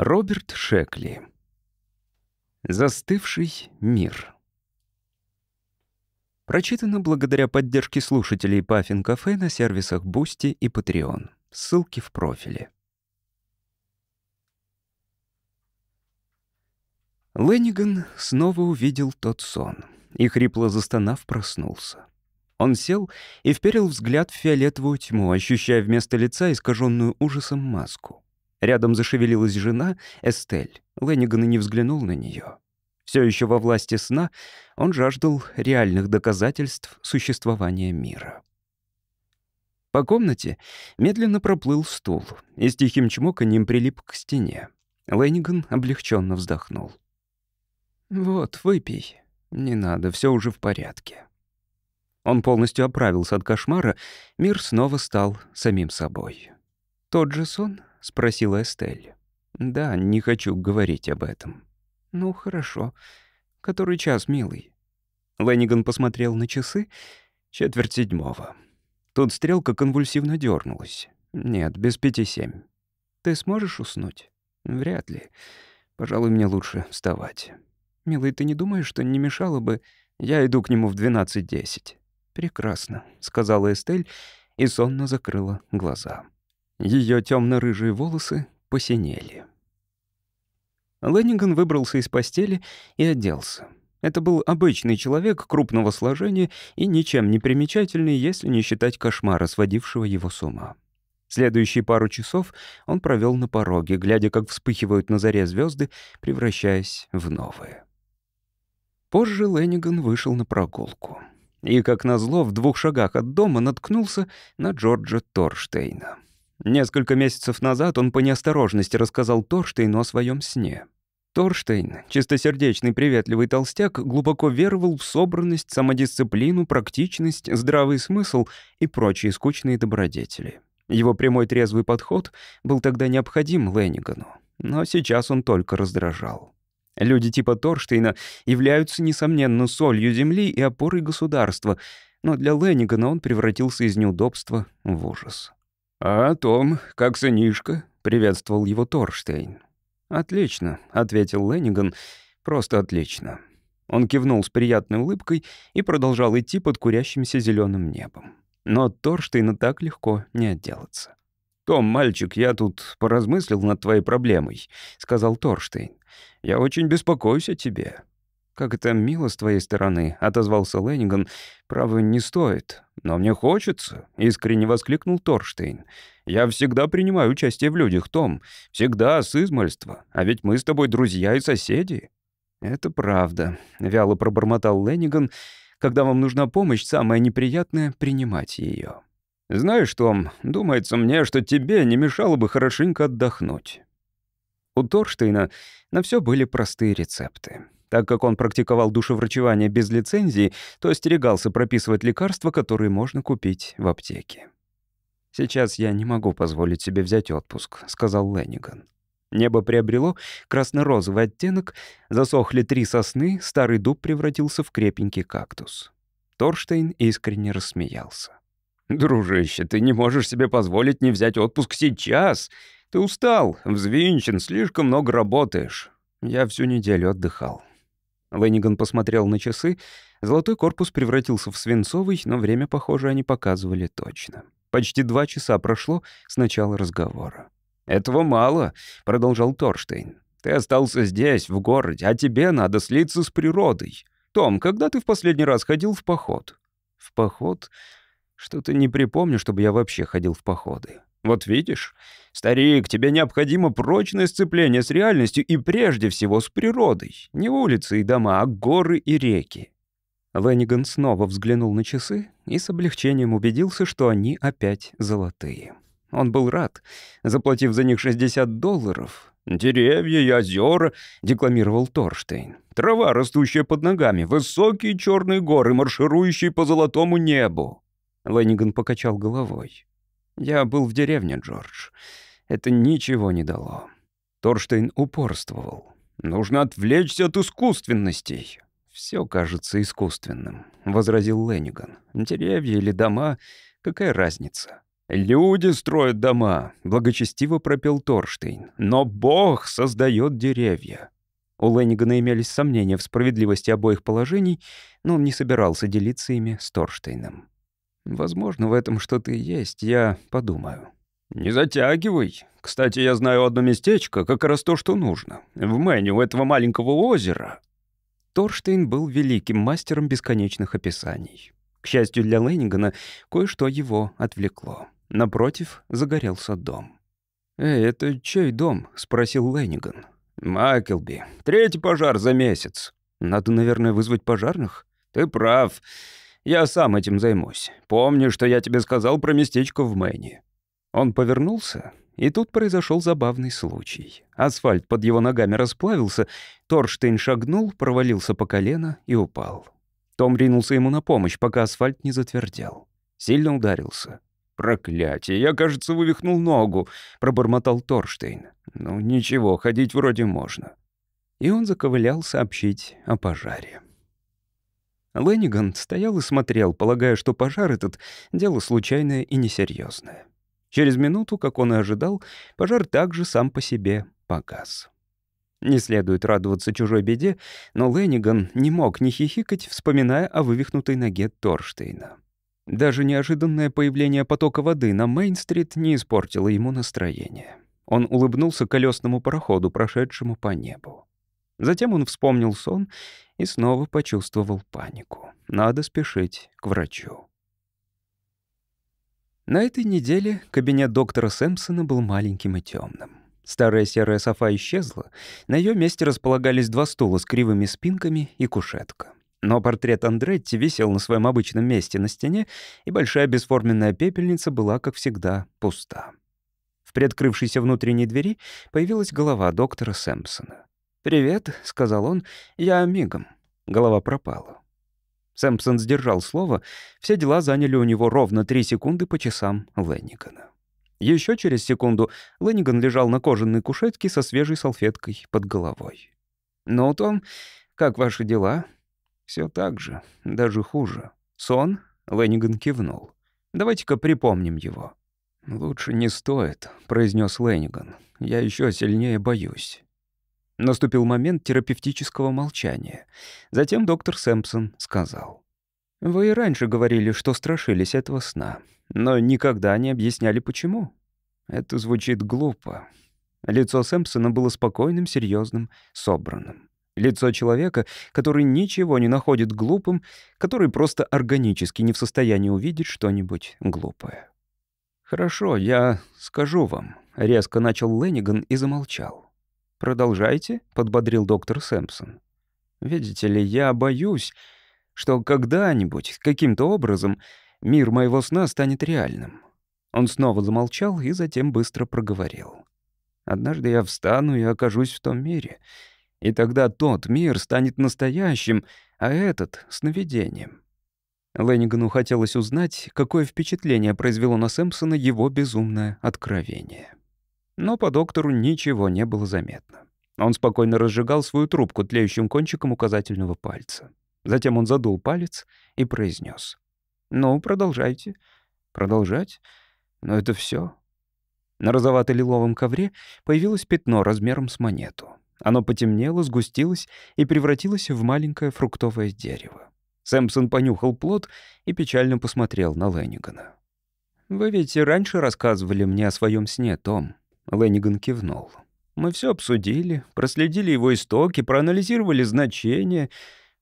Роберт Шекли. Застывший мир. Прочитано благодаря поддержке слушателей Паффин Кафе на сервисах Бусти и Patreon. Ссылки в профиле. Ленниган снова увидел тот сон и, хрипло застонав, проснулся. Он сел и вперил взгляд в фиолетовую тьму, ощущая вместо лица искаженную ужасом маску — Рядом зашевелилась жена, Эстель. Ленниган и не взглянул на нее. Все еще во власти сна он жаждал реальных доказательств существования мира. По комнате медленно проплыл стул, и с тихим чмоканьем прилип к стене. Ленниган облегченно вздохнул. «Вот, выпей. Не надо, все уже в порядке». Он полностью оправился от кошмара, мир снова стал самим собой. Тот же сон, спросила Эстель. «Да, не хочу говорить об этом». «Ну, хорошо. Который час, милый?» Ленниган посмотрел на часы. Четверть седьмого. Тут стрелка конвульсивно дернулась. «Нет, без пяти семь. Ты сможешь уснуть?» «Вряд ли. Пожалуй, мне лучше вставать». «Милый, ты не думаешь, что не мешало бы...» «Я иду к нему в двенадцать десять». «Прекрасно», — сказала Эстель и сонно закрыла глаза. Ее темно-рыжие волосы посинели. Ленниган выбрался из постели и оделся. Это был обычный человек крупного сложения и ничем не примечательный, если не считать кошмара, сводившего его с ума. Следующие пару часов он провел на пороге, глядя, как вспыхивают на заре звезды, превращаясь в новые. Позже Ленниган вышел на прогулку. И, как назло, в двух шагах от дома наткнулся на Джорджа Торштейна. Несколько месяцев назад он по неосторожности рассказал Торштейну о своем сне. Торштейн, чистосердечный приветливый толстяк, глубоко веровал в собранность, самодисциплину, практичность, здравый смысл и прочие скучные добродетели. Его прямой трезвый подход был тогда необходим Леннигану, но сейчас он только раздражал. Люди типа Торштейна являются, несомненно, солью земли и опорой государства, но для Леннигана он превратился из неудобства в ужас. «А Том, как сынишка?» — приветствовал его Торштейн. «Отлично», — ответил Ленниган, — «просто отлично». Он кивнул с приятной улыбкой и продолжал идти под курящимся зеленым небом. Но от Торштейна так легко не отделаться. «Том, мальчик, я тут поразмыслил над твоей проблемой», — сказал Торштейн. «Я очень беспокоюсь о тебе. «Как это мило с твоей стороны», — отозвался Лэнниган. «Право, не стоит. Но мне хочется», — искренне воскликнул Торштейн. «Я всегда принимаю участие в людях, Том. Всегда, с измольства. А ведь мы с тобой друзья и соседи». «Это правда», — вяло пробормотал Лэнниган. «Когда вам нужна помощь, самое неприятное — принимать ее. «Знаешь, Том, думается мне, что тебе не мешало бы хорошенько отдохнуть». У Торштейна на все были простые рецепты. Так как он практиковал душеврачевание без лицензии, то остерегался прописывать лекарства, которые можно купить в аптеке. «Сейчас я не могу позволить себе взять отпуск», — сказал Ленниган. Небо приобрело красно-розовый оттенок, засохли три сосны, старый дуб превратился в крепенький кактус. Торштейн искренне рассмеялся. «Дружище, ты не можешь себе позволить не взять отпуск сейчас. Ты устал, взвинчен, слишком много работаешь. Я всю неделю отдыхал. Венниган посмотрел на часы. Золотой корпус превратился в свинцовый, но время, похоже, они показывали точно. Почти два часа прошло с начала разговора. «Этого мало», — продолжал Торштейн. «Ты остался здесь, в городе, а тебе надо слиться с природой. Том, когда ты в последний раз ходил в поход?» «В поход? Что-то не припомню, чтобы я вообще ходил в походы. Вот видишь, старик, тебе необходимо прочное сцепление с реальностью и прежде всего с природой. Не улицы и дома, а горы и реки. Ленниган снова взглянул на часы и с облегчением убедился, что они опять золотые. Он был рад, заплатив за них 60 долларов. «Деревья и озера», — декламировал Торштейн. «Трава, растущая под ногами, высокие черные горы, марширующие по золотому небу». Ленниган покачал головой. Я был в деревне, Джордж. Это ничего не дало. Торштейн упорствовал. Нужно отвлечься от искусственностей. Все кажется искусственным, возразил Лениган. Деревья или дома, какая разница? Люди строят дома, благочестиво пропел Торштейн. Но Бог создает деревья. У Ленигана имелись сомнения в справедливости обоих положений, но он не собирался делиться ими с Торштейном. Возможно, в этом что-то и есть, я подумаю. «Не затягивай. Кстати, я знаю одно местечко, как раз то, что нужно. В Мэне, у этого маленького озера». Торштейн был великим мастером бесконечных описаний. К счастью для Лэннигана, кое-что его отвлекло. Напротив загорелся дом. «Эй, это чей дом?» — спросил Лэнниган. «Макелби. Третий пожар за месяц». «Надо, наверное, вызвать пожарных?» «Ты прав. Я сам этим займусь. Помни, что я тебе сказал про местечко в Мэне». Он повернулся, и тут произошел забавный случай. Асфальт под его ногами расплавился, Торштейн шагнул, провалился по колено и упал. Том ринулся ему на помощь, пока асфальт не затвердел. Сильно ударился. «Проклятие! Я, кажется, вывихнул ногу!» — пробормотал Торштейн. «Ну ничего, ходить вроде можно». И он заковылял сообщить о пожаре. Ленниган стоял и смотрел, полагая, что пожар этот — дело случайное и несерьезное. Через минуту, как он и ожидал, пожар также сам по себе погас. Не следует радоваться чужой беде, но Ленниган не мог не хихикать, вспоминая о вывихнутой ноге Торштейна. Даже неожиданное появление потока воды на Мейн-стрит не испортило ему настроение. Он улыбнулся колесному пароходу, прошедшему по небу. Затем он вспомнил сон и снова почувствовал панику. Надо спешить к врачу. На этой неделе кабинет доктора Сэмпсона был маленьким и темным. Старая серая софа исчезла, на ее месте располагались два стула с кривыми спинками и кушетка. Но портрет Андретти висел на своем обычном месте на стене, и большая бесформенная пепельница была, как всегда, пуста. В приоткрывшейся внутренней двери появилась голова доктора Сэмпсона. «Привет», — сказал он, — «я мигом». Голова пропала. Сэмпсон сдержал слово, все дела заняли у него ровно три секунды по часам Леннигана. Еще через секунду Ленниган лежал на кожаной кушетке со свежей салфеткой под головой. «Ну, Том, как ваши дела?» Все так же, даже хуже. Сон?» — Ленниган кивнул. «Давайте-ка припомним его». «Лучше не стоит», — произнес Ленниган. «Я еще сильнее боюсь». Наступил момент терапевтического молчания. Затем доктор Сэмпсон сказал. «Вы и раньше говорили, что страшились этого сна, но никогда не объясняли, почему. Это звучит глупо». Лицо Сэмпсона было спокойным, серьезным, собранным. Лицо человека, который ничего не находит глупым, который просто органически не в состоянии увидеть что-нибудь глупое. «Хорошо, я скажу вам», — резко начал Ленниган и замолчал. «Продолжайте», — подбодрил доктор Сэмпсон. «Видите ли, я боюсь, что когда-нибудь, каким-то образом, мир моего сна станет реальным». Он снова замолчал и затем быстро проговорил. «Однажды я встану и окажусь в том мире, и тогда тот мир станет настоящим, а этот — сновидением». Леннигану хотелось узнать, какое впечатление произвело на Сэмпсона его безумное откровение. Но по доктору ничего не было заметно. Он спокойно разжигал свою трубку тлеющим кончиком указательного пальца. Затем он задул палец и произнес: «Ну, продолжайте. Продолжать? Но это все. На розовато-лиловом ковре появилось пятно размером с монету. Оно потемнело, сгустилось и превратилось в маленькое фруктовое дерево. Сэмпсон понюхал плод и печально посмотрел на Леннигана. «Вы ведь и раньше рассказывали мне о своем сне, Том. Ленниган кивнул. «Мы все обсудили, проследили его истоки, проанализировали значение.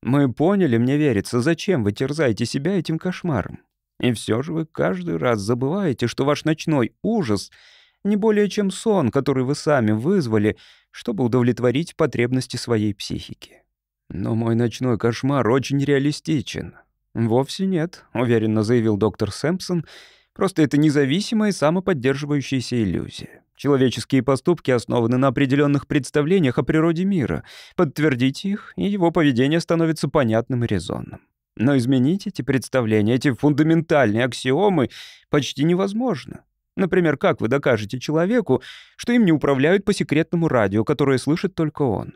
Мы поняли, мне верится, зачем вы терзаете себя этим кошмаром. И все же вы каждый раз забываете, что ваш ночной ужас — не более чем сон, который вы сами вызвали, чтобы удовлетворить потребности своей психики. Но мой ночной кошмар очень реалистичен. Вовсе нет, уверенно заявил доктор Сэмпсон. Просто это независимая самоподдерживающаяся иллюзия. Человеческие поступки основаны на определенных представлениях о природе мира. Подтвердите их, и его поведение становится понятным и резонным. Но изменить эти представления, эти фундаментальные аксиомы почти невозможно. Например, как вы докажете человеку, что им не управляют по секретному радио, которое слышит только он?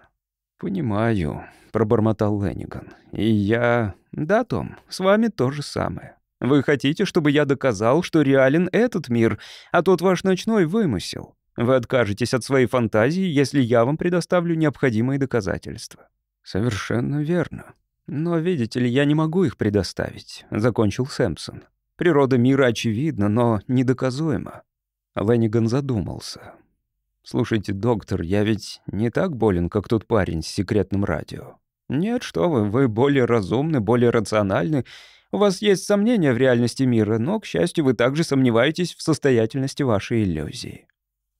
«Понимаю», — пробормотал Лениган. «И я... Да, Том, с вами то же самое. Вы хотите, чтобы я доказал, что реален этот мир, а тот ваш ночной вымысел? Вы откажетесь от своей фантазии, если я вам предоставлю необходимые доказательства». «Совершенно верно. Но, видите ли, я не могу их предоставить», — закончил Сэмпсон. «Природа мира очевидна, но недоказуема». Ленниган задумался. «Слушайте, доктор, я ведь не так болен, как тот парень с секретным радио. Нет, что вы, вы более разумны, более рациональны у вас есть сомнения в реальности мира, но, к счастью, вы также сомневаетесь в состоятельности вашей иллюзии.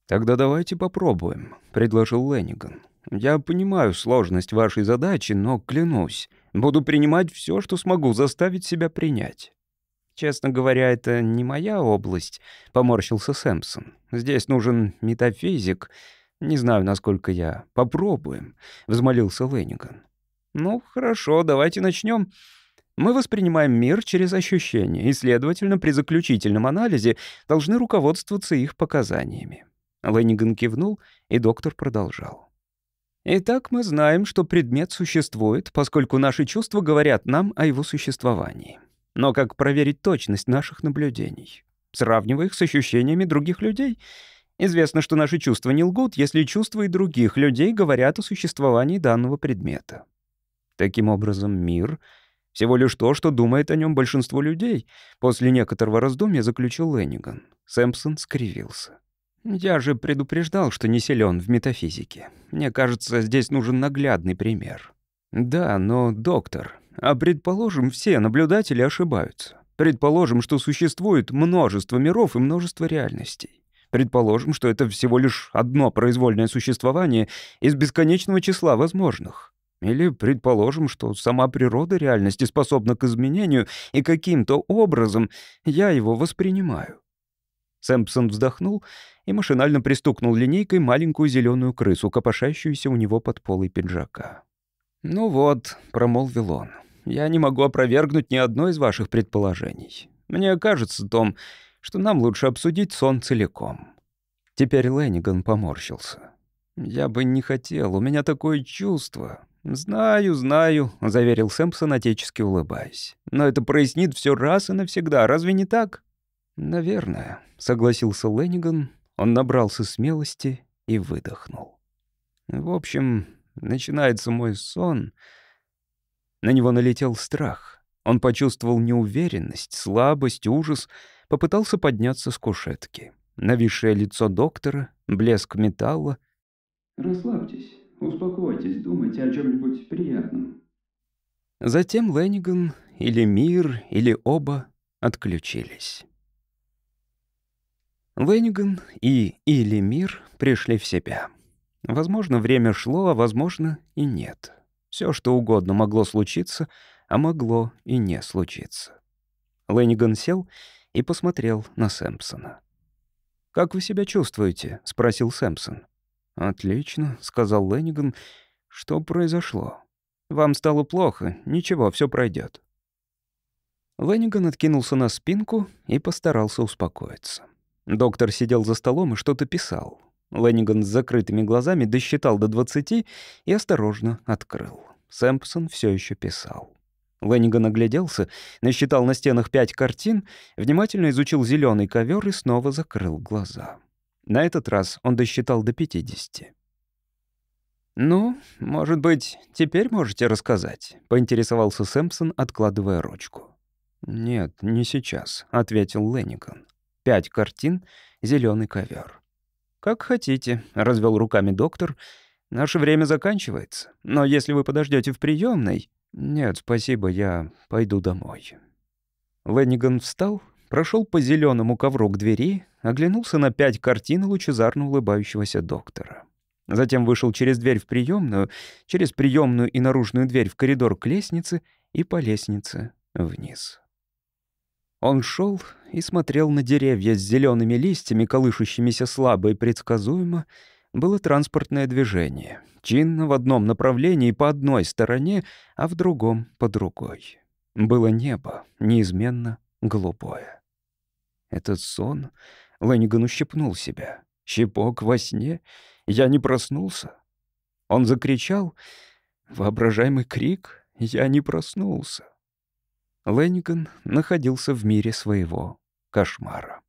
«Тогда давайте попробуем», — предложил Лениган. «Я понимаю сложность вашей задачи, но, клянусь, буду принимать все, что смогу заставить себя принять». «Честно говоря, это не моя область», — поморщился Сэмпсон. «Здесь нужен метафизик. Не знаю, насколько я. Попробуем», — взмолился Лениган. «Ну, хорошо, давайте начнем. Мы воспринимаем мир через ощущения и, следовательно, при заключительном анализе должны руководствоваться их показаниями. Лэнниган кивнул, и доктор продолжал. Итак, мы знаем, что предмет существует, поскольку наши чувства говорят нам о его существовании. Но как проверить точность наших наблюдений? Сравнивая их с ощущениями других людей. Известно, что наши чувства не лгут, если чувства и других людей говорят о существовании данного предмета. Таким образом, мир — всего лишь то, что думает о нем большинство людей, после некоторого раздумья заключил Ленниган. Сэмпсон скривился. «Я же предупреждал, что не силен в метафизике. Мне кажется, здесь нужен наглядный пример». «Да, но, доктор, а предположим, все наблюдатели ошибаются. Предположим, что существует множество миров и множество реальностей. Предположим, что это всего лишь одно произвольное существование из бесконечного числа возможных. Или предположим, что сама природа реальности способна к изменению, и каким-то образом я его воспринимаю. Сэмпсон вздохнул и машинально пристукнул линейкой маленькую зеленую крысу, копошащуюся у него под полой пиджака. «Ну вот», — промолвил он, — «я не могу опровергнуть ни одно из ваших предположений. Мне кажется, Том, что нам лучше обсудить сон целиком». Теперь Ленниган поморщился. «Я бы не хотел, у меня такое чувство, «Знаю, знаю», — заверил Сэмпсон, отечески улыбаясь. «Но это прояснит все раз и навсегда, разве не так?» «Наверное», — согласился Ленниган. Он набрался смелости и выдохнул. «В общем, начинается мой сон». На него налетел страх. Он почувствовал неуверенность, слабость, ужас, попытался подняться с кушетки. Нависшее лицо доктора, блеск металла. «Расслабьтесь». Успокойтесь, думайте о чем-нибудь приятном». Затем Лениган или мир, или оба отключились. Лениган и или мир пришли в себя. Возможно, время шло, а возможно и нет. Все, что угодно могло случиться, а могло и не случиться. Лениган сел и посмотрел на Сэмпсона. «Как вы себя чувствуете?» — спросил Сэмпсон. «Отлично», — сказал Ленниган. «Что произошло?» «Вам стало плохо. Ничего, все пройдет. Ленниган откинулся на спинку и постарался успокоиться. Доктор сидел за столом и что-то писал. Ленниган с закрытыми глазами досчитал до 20 и осторожно открыл. Сэмпсон все еще писал. Ленниган огляделся, насчитал на стенах пять картин, внимательно изучил зеленый ковер и снова закрыл глаза. На этот раз он досчитал до 50. «Ну, может быть, теперь можете рассказать?» — поинтересовался Сэмпсон, откладывая ручку. «Нет, не сейчас», — ответил Ленникон. «Пять картин, зеленый ковер. «Как хотите», — развел руками доктор. «Наше время заканчивается. Но если вы подождете в приемной, «Нет, спасибо, я пойду домой». Ленниган встал прошел по зеленому ковру к двери, оглянулся на пять картин лучезарно улыбающегося доктора. Затем вышел через дверь в приемную, через приемную и наружную дверь в коридор к лестнице и по лестнице вниз. Он шел и смотрел на деревья с зелеными листьями, колышущимися слабо и предсказуемо. Было транспортное движение. Чинно в одном направлении по одной стороне, а в другом — по другой. Было небо, неизменно голубое. Этот сон... Лэниган ущипнул себя. Щипок во сне. Я не проснулся. Он закричал. Воображаемый крик. Я не проснулся. Лэниган находился в мире своего кошмара.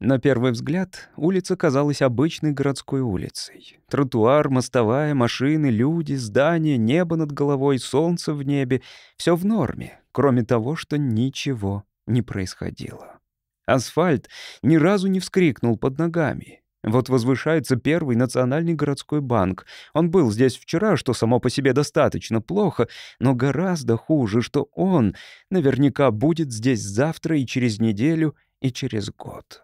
На первый взгляд улица казалась обычной городской улицей. Тротуар, мостовая, машины, люди, здания, небо над головой, солнце в небе — все в норме, кроме того, что ничего не происходило. Асфальт ни разу не вскрикнул под ногами. Вот возвышается первый национальный городской банк. Он был здесь вчера, что само по себе достаточно плохо, но гораздо хуже, что он наверняка будет здесь завтра и через неделю, и через год.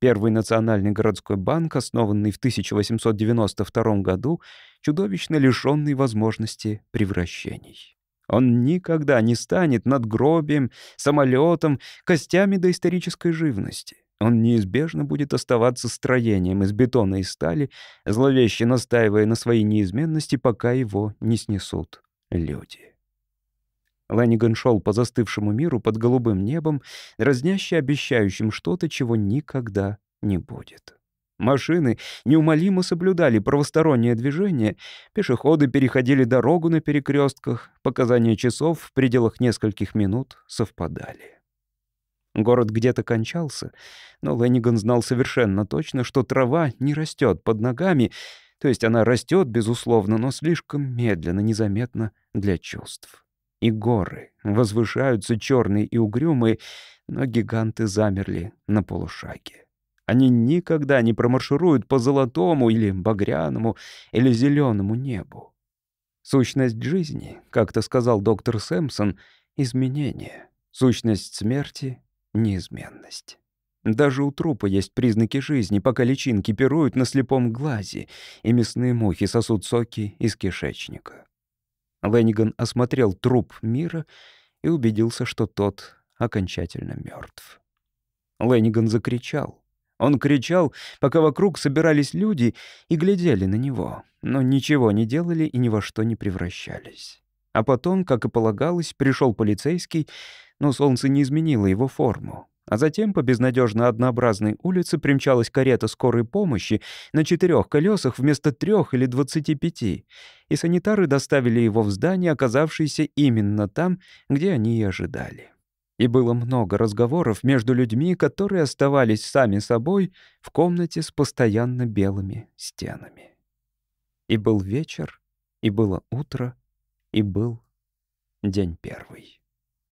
Первый национальный городской банк, основанный в 1892 году, чудовищно лишённый возможности превращений. Он никогда не станет надгробием, самолетом, костями доисторической живности. Он неизбежно будет оставаться строением из бетона и стали, зловеще настаивая на своей неизменности, пока его не снесут люди. Ланиган шел по застывшему миру под голубым небом, разняще обещающим что-то, чего никогда не будет. Машины неумолимо соблюдали правостороннее движение, пешеходы переходили дорогу на перекрестках, показания часов в пределах нескольких минут совпадали. Город где-то кончался, но Ленниган знал совершенно точно, что трава не растет под ногами, то есть она растет, безусловно, но слишком медленно, незаметно для чувств. И горы возвышаются черные и угрюмые, но гиганты замерли на полушаге. Они никогда не промаршируют по золотому или багряному или зеленому небу. Сущность жизни, как-то сказал доктор Сэмпсон, — изменение. Сущность смерти — неизменность. Даже у трупа есть признаки жизни, пока личинки пируют на слепом глазе, и мясные мухи сосут соки из кишечника. Лэниган осмотрел труп мира и убедился, что тот окончательно мертв. Лэниган закричал. Он кричал, пока вокруг собирались люди и глядели на него, но ничего не делали и ни во что не превращались. А потом, как и полагалось, пришел полицейский, но солнце не изменило его форму. А затем по безнадежно однообразной улице примчалась карета скорой помощи на четырех колесах вместо трех или двадцати пяти, и санитары доставили его в здание, оказавшееся именно там, где они и ожидали. И было много разговоров между людьми, которые оставались сами собой в комнате с постоянно белыми стенами. И был вечер, и было утро, и был день первый.